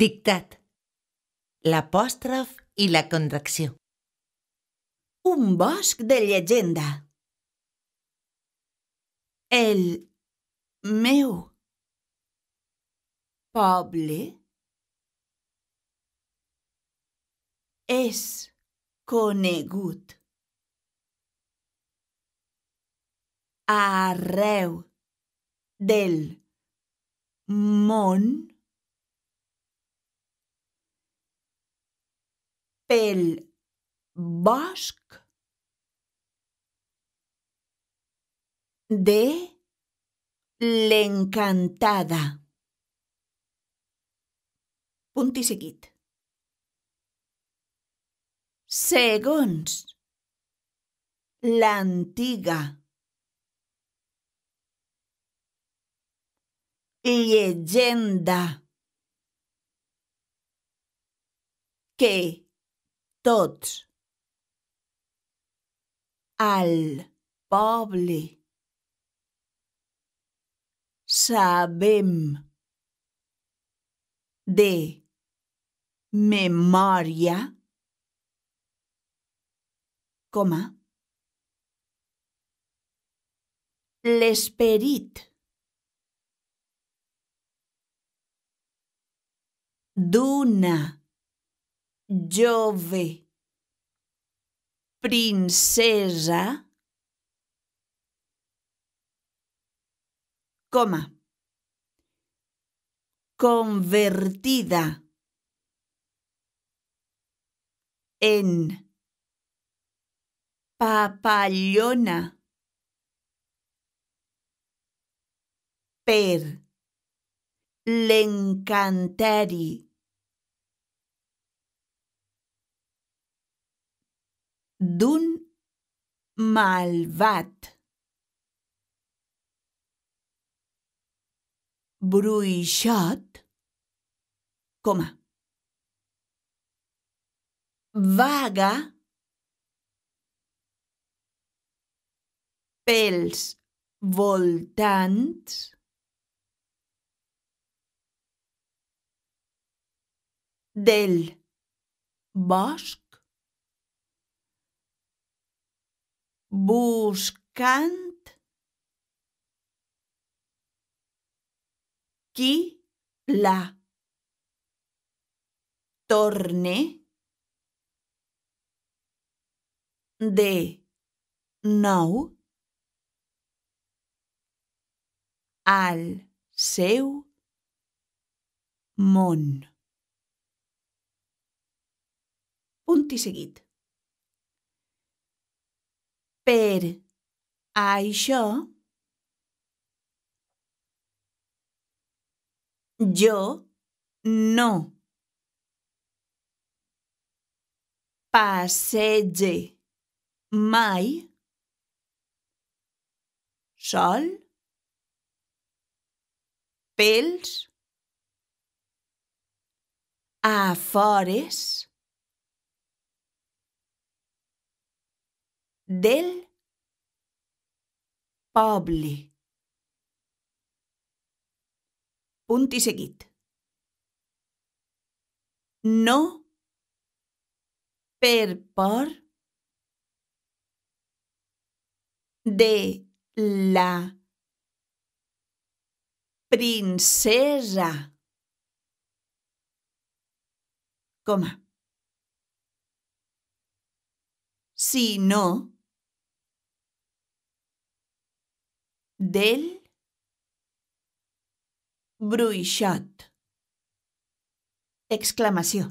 Dictat. L'apòstrof i la contracció. Un bosc de llegenda. El meu poble és conegut arreu del món pel bosc de l'encantada. Punt i seguit. Segons l'antiga llegenda que al poble sabem de memoria? coma l'esperit d'una Jove. Princesa. Coma. Convertida. En. Papallona. per l'encanteri d'un malvat. Bruixot, coma. Vaga, pels voltants, del bosc, buscant qui la torne de nou al seu món. Punt i seguit. Per això jo no passege mai sol pels afores del Pabli. Punt No per por de la princesa. Coma. Si no, del bruixot. Exclamació.